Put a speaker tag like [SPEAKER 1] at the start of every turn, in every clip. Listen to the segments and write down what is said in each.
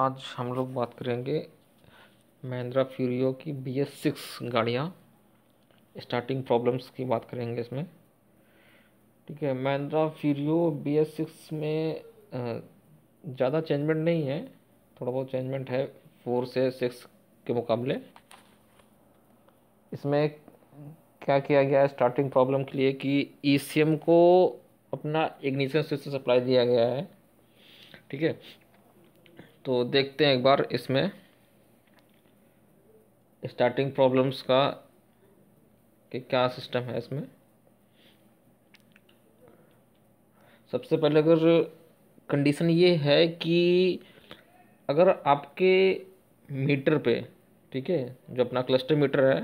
[SPEAKER 1] आज हम लोग बात करेंगे महिंद्रा फ्यूरियो की बी एस सिक्स गाड़ियाँ स्टार्टिंग प्रॉब्लम्स की बात करेंगे इसमें ठीक है Mahindra Furio B S six में ज़्यादा चेंजमेंट नहीं है थोड़ा बहुत चेंजमेंट है फोर से सिक्स के मुकाबले इसमें क्या किया गया है स्टार्टिंग प्रॉब्लम के लिए कि ई e को अपना इग्निशन से सप्लाई दिया गया है ठीक है तो देखते हैं एक बार इसमें स्टार्टिंग प्रॉब्लम्स का कि क्या सिस्टम है इसमें सबसे पहले अगर कंडीशन ये है कि अगर आपके मीटर पे ठीक है जो अपना क्लस्टर मीटर है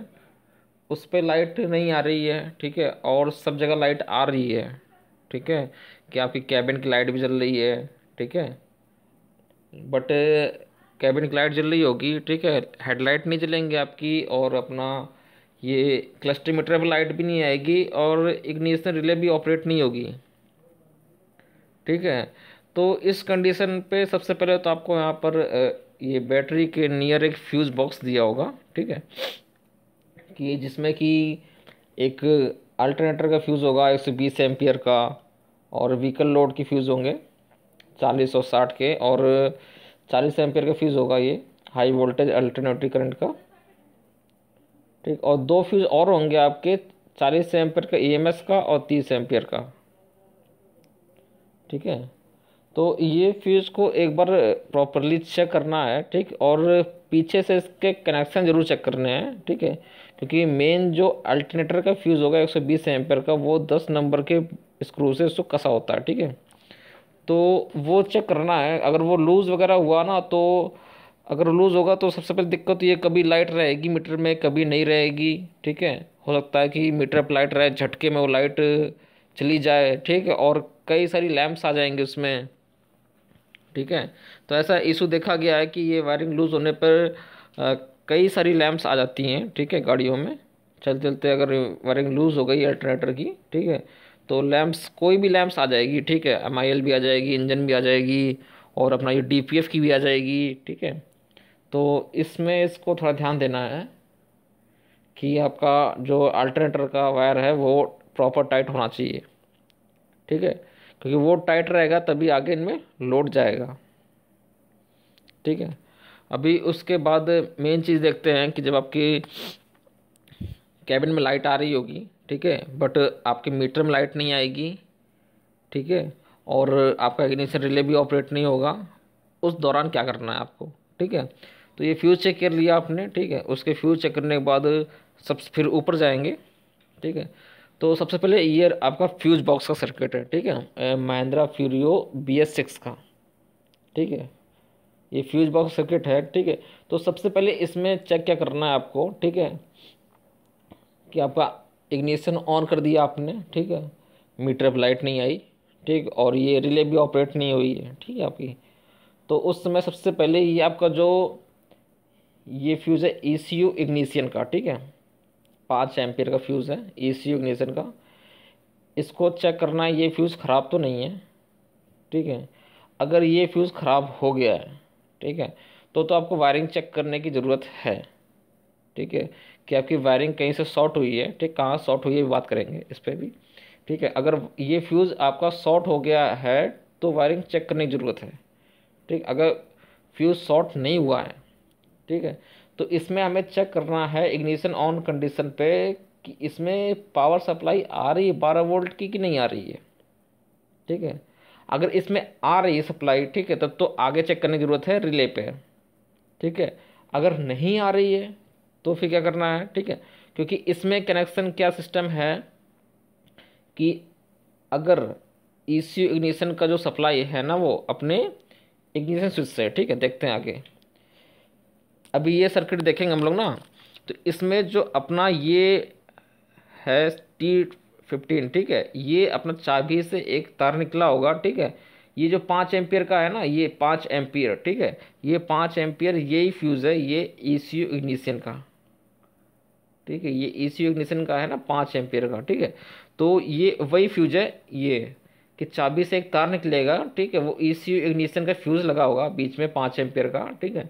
[SPEAKER 1] उस पर लाइट नहीं आ रही है ठीक है और सब जगह लाइट आ रही है ठीक है कि आपकी कैबिन की लाइट भी जल रही है ठीक है बट कैबिन की लाइट जल रही होगी ठीक है हेडलाइट नहीं जलेंगे आपकी और अपना ये मीटर पर लाइट भी नहीं आएगी और इग्निशन रिले भी ऑपरेट नहीं होगी ठीक है तो इस कंडीशन पे सबसे पहले तो आपको यहाँ पर uh, ये बैटरी के नियर एक फ्यूज़ बॉक्स दिया होगा ठीक है कि जिसमें कि एक अल्टरनेटर का फ्यूज़ होगा बीस एम्पियर का और व्हीकल लोड के फ्यूज़ होंगे चालीस और साठ के और चालीस एम्पियर का फ्यूज़ होगा ये हाई वोल्टेज अल्टरनेटिव करंट का ठीक और दो फ्यूज़ और होंगे आपके चालीस एम्पियर का ईएमएस e का और तीस एम्पियर का ठीक है तो ये फ्यूज़ को एक बार प्रॉपरली चेक करना है ठीक और पीछे से इसके कनेक्शन ज़रूर चेक करने हैं ठीक है क्योंकि मेन जो अल्टरनेटर का फ्यूज़ होगा 120 सौ एम्पेयर का वो 10 नंबर के स्क्रू से उसको कसा होता है ठीक है तो वो चेक करना है अगर वो लूज़ वगैरह हुआ ना तो अगर लूज़ होगा तो सबसे पहले दिक्कत ये कभी लाइट रहेगी मीटर में कभी नहीं रहेगी ठीक है हो सकता है कि मीटर पर लाइट रहे झटके में वो लाइट चली जाए ठीक है और कई सारी लैम्प्स आ जाएंगे उसमें ठीक है तो ऐसा इशू देखा गया है कि ये वायरिंग लूज़ होने पर आ, कई सारी लैम्प्स आ जाती हैं ठीक है गाड़ियों में चलते चलते अगर वायरिंग लूज़ हो गई अल्टरनेटर की ठीक है तो लैम्प्स कोई भी लैम्प्स आ जाएगी ठीक है एम भी आ जाएगी इंजन भी आ जाएगी और अपना ये डी की भी आ जाएगी ठीक है तो इसमें इसको थोड़ा ध्यान देना है कि आपका जो अल्टरनेटर का वायर है वो प्रॉपर टाइट होना चाहिए ठीक है क्योंकि वो टाइट रहेगा तभी आगे इनमें लोड जाएगा ठीक है अभी उसके बाद मेन चीज़ देखते हैं कि जब आपकी कैबिन में लाइट आ रही होगी ठीक है बट आपके मीटर में लाइट नहीं आएगी ठीक है और आपका इग्निशन रिले भी ऑपरेट नहीं होगा उस दौरान क्या करना है आपको ठीक है तो ये फ्यूज़ चेक कर लिया आपने ठीक है उसके फ्यूज़ चेक करने के बाद सब फिर ऊपर जाएंगे ठीक है तो सबसे पहले ये आपका फ्यूज बॉक्स का सर्किट है ठीक है Mahindra Furio B S six का ठीक है ये फ्यूज बॉक्स सर्किट है ठीक है तो सबसे पहले इसमें चेक क्या करना है आपको ठीक है कि आपका इग्निशन ऑन कर दिया आपने ठीक है मीटर पर लाइट नहीं आई ठीक और ये रिले भी ऑपरेट नहीं हुई है ठीक है आपकी तो उस समय सबसे पहले ये आपका जो ये फ्यूज़ है ई सी यू इग्निशियन का ठीक है पाँच एम्पियर का फ्यूज़ है ई सी यू इग्निशियन का इसको चेक करना है ये फ्यूज़ ख़राब तो नहीं है ठीक है अगर ये फ्यूज़ ख़राब हो गया है ठीक है तो तो आपको वायरिंग चेक करने की ज़रूरत है ठीक है कि आपकी वायरिंग कहीं से शॉर्ट हुई है ठीक कहाँ शॉर्ट हुई है बात करेंगे इस पर भी ठीक है अगर ये फ्यूज़ आपका शॉर्ट हो गया है तो वायरिंग चेक करने की ज़रूरत है ठीक अगर फ्यूज़ शॉर्ट नहीं हुआ है ठीक है तो इसमें हमें चेक करना है इग्निशन ऑन कंडीशन पे कि इसमें पावर सप्लाई आ रही है बारह वोल्ट की कि नहीं आ रही है ठीक है अगर इसमें आ रही है सप्लाई ठीक है तब तो आगे चेक करने की ज़रूरत है रिले पे ठीक है अगर नहीं आ रही है तो फिर क्या करना है ठीक है क्योंकि इसमें कनेक्शन क्या सिस्टम है कि अगर ई इग्निशन का जो सप्लाई है ना वो अपने इग्निशन स्विच से ठीक है देखते हैं आगे अभी ये सर्किट देखेंगे हम लोग ना तो इसमें जो अपना ये है टी फिफ्टीन ठीक है ये अपना चाबी से एक तार निकला होगा ठीक है ये जो पाँच एम्पियर का है ना ये पाँच एम्पियर ठीक है ये पाँच एम्पियर यही फ्यूज़ है ये ई सी इग्निशियन का ठीक है ये ए सी इग्निशन का है ना पाँच एम्पियर का ठीक है तो ये वही फ्यूज है ये कि चाबी से एक तार निकलेगा ठीक है वो ई सी इग्निशन का फ्यूज़ लगा होगा बीच में पाँच एम्पियर का ठीक है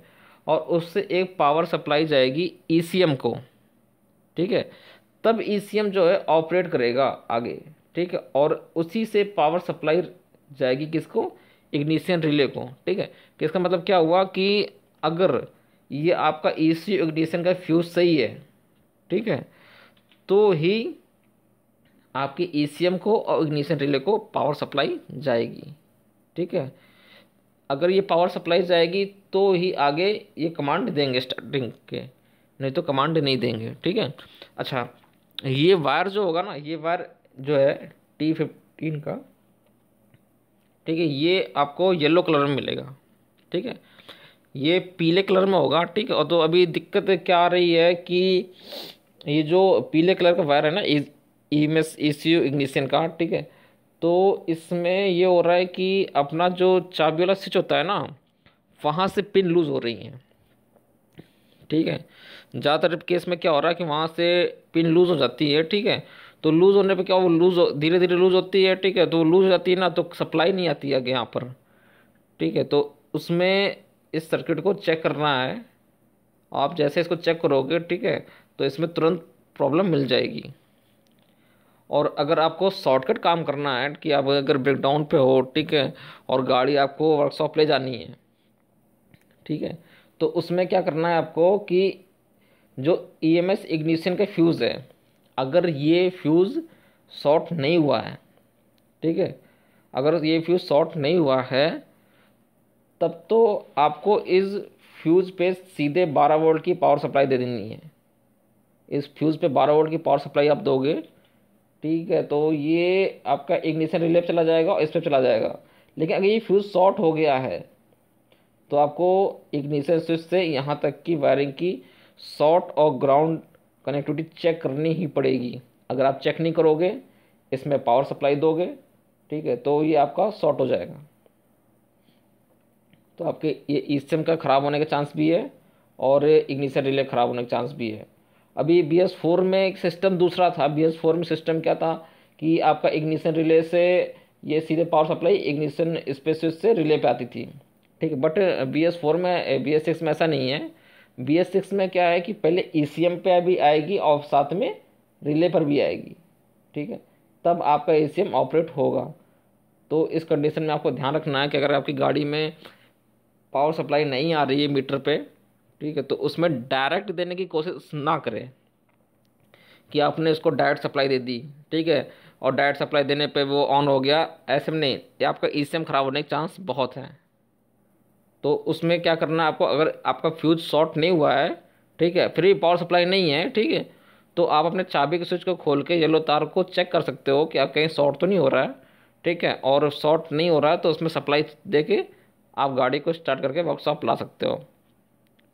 [SPEAKER 1] और उससे एक पावर सप्लाई जाएगी ई सी एम को ठीक है तब ई सी एम जो है ऑपरेट करेगा आगे ठीक है और उसी से पावर सप्लाई जाएगी किसको इग्निशियन रिले को ठीक है कि इसका मतलब क्या हुआ कि अगर ये आपका ई e सी का फ्यूज़ सही है ठीक है तो ही आपके ईसीएम e को और इग्निशन रिले को पावर सप्लाई जाएगी ठीक है अगर ये पावर सप्लाई जाएगी तो ही आगे ये कमांड देंगे स्टार्टिंग के नहीं तो कमांड नहीं देंगे ठीक है अच्छा ये वायर जो होगा ना ये वायर जो है टी फिफ्टीन का ठीक है ये आपको येलो कलर में मिलेगा ठीक है ये पीले कलर में होगा ठीक है और तो अभी दिक्कत क्या आ रही है कि ये जो पीले कलर का वायर है ना E M S E C U ignition का ठीक है तो इसमें ये हो रहा है कि अपना जो चाबी वाला स्विच होता है ना वहाँ से पिन लूज़ हो रही हैं ठीक है ज़्यादातर केस में क्या हो रहा है कि वहाँ से पिन लूज़ हो जाती है ठीक है तो लूज़ होने पे क्या वो लूज़ धीरे धीरे लूज़ होती है ठीक है तो लूज़ हो जाती है ना तो सप्लाई नहीं आती है यहाँ पर ठीक है तो उसमें इस सर्किट को चेक करना है आप जैसे इसको चेक करोगे ठीक है तो इसमें तुरंत प्रॉब्लम मिल जाएगी और अगर आपको शॉर्टकट काम करना है कि आप अगर ब्रेकडाउन पे हो ठीक है और गाड़ी आपको वर्कशॉप ले जानी है ठीक है तो उसमें क्या करना है आपको कि जो ई एम एस इग्निशन का फ्यूज़ है अगर ये फ्यूज़ शॉर्ट नहीं हुआ है ठीक है अगर ये फ्यूज़ शॉर्ट नहीं हुआ है तब तो आपको इस फ्यूज़ पे सीधे 12 वोल्ट की पावर सप्लाई दे देनी है इस फ्यूज़ पे 12 वोल्ट की पावर सप्लाई आप दोगे ठीक है तो ये आपका इग्निशन रिले चला जाएगा और इस पर चला जाएगा लेकिन अगर ये फ्यूज़ शॉर्ट हो गया है तो आपको इग्निशन स्विच से यहाँ तक की वायरिंग की शॉर्ट और ग्राउंड कनेक्टिविटी चेक करनी ही पड़ेगी अगर आप चेक नहीं करोगे इसमें पावर सप्लाई दोगे ठीक है तो ये आपका शॉर्ट हो जाएगा तो आपके ये ई का ख़राब होने का चांस भी है और इग्निशन रिले ख़राब होने का चांस भी है अभी बी एस फोर में एक सिस्टम दूसरा था बी एस फोर में सिस्टम क्या था कि आपका इग्निशन रिले से ये सीधे पावर सप्लाई इग्निशन स्पेसिस से रिले पे आती थी ठीक है बट बी एस फोर में बी एस सिक्स में ऐसा नहीं है बी एस सिक्स में क्या है कि पहले ई सी एम पे भी आएगी और साथ में रिले पर भी आएगी ठीक है तब आपका ए सी एम ऑपरेट होगा तो इस कंडीशन में आपको ध्यान रखना है कि अगर आपकी गाड़ी में पावर सप्लाई नहीं आ रही है मीटर पे ठीक है तो उसमें डायरेक्ट देने की कोशिश ना करें कि आपने उसको डायरेक्ट सप्लाई दे दी ठीक है और डायरेक्ट सप्लाई देने पे वो ऑन हो गया ऐसे में नहीं या आपका ई ख़राब होने के चांस बहुत है तो उसमें क्या करना है आपको अगर आपका फ्यूज शॉर्ट नहीं हुआ है ठीक है फिर भी पावर सप्लाई नहीं है ठीक है तो आप अपने चाबी के स्विच को खोल के येलो तार को चेक कर सकते हो कि आप कहीं शॉर्ट तो नहीं हो रहा है ठीक है और शॉर्ट नहीं हो रहा है तो उसमें सप्लाई दे के आप गाड़ी को स्टार्ट करके वर्कशॉप ला सकते हो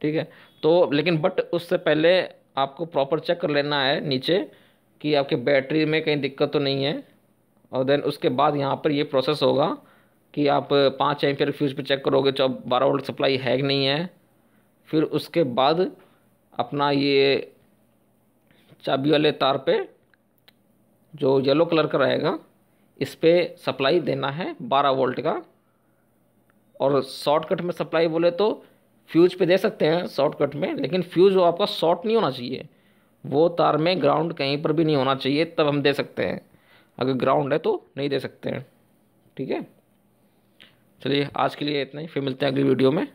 [SPEAKER 1] ठीक है तो लेकिन बट उससे पहले आपको प्रॉपर चेक कर लेना है नीचे कि आपके बैटरी में कहीं दिक्कत तो नहीं है और देन उसके बाद यहाँ पर ये प्रोसेस होगा कि आप पाँच एम फ्यूज़ पे चेक करोगे जो तो बारह वोल्ट सप्लाई है कि नहीं है फिर उसके बाद अपना ये चाबी वाले तार पे जो येलो कलर का रहेगा इस पर सप्लाई देना है बारह वोल्ट का और शॉर्टकट में सप्लाई बोले तो फ्यूज पे दे सकते हैं शॉर्टकट में लेकिन फ्यूज वो आपका शॉर्ट नहीं होना चाहिए वो तार में ग्राउंड कहीं पर भी नहीं होना चाहिए तब हम दे सकते हैं अगर ग्राउंड है तो नहीं दे सकते हैं ठीक है चलिए आज के लिए इतना ही फिर मिलते हैं अगली वीडियो में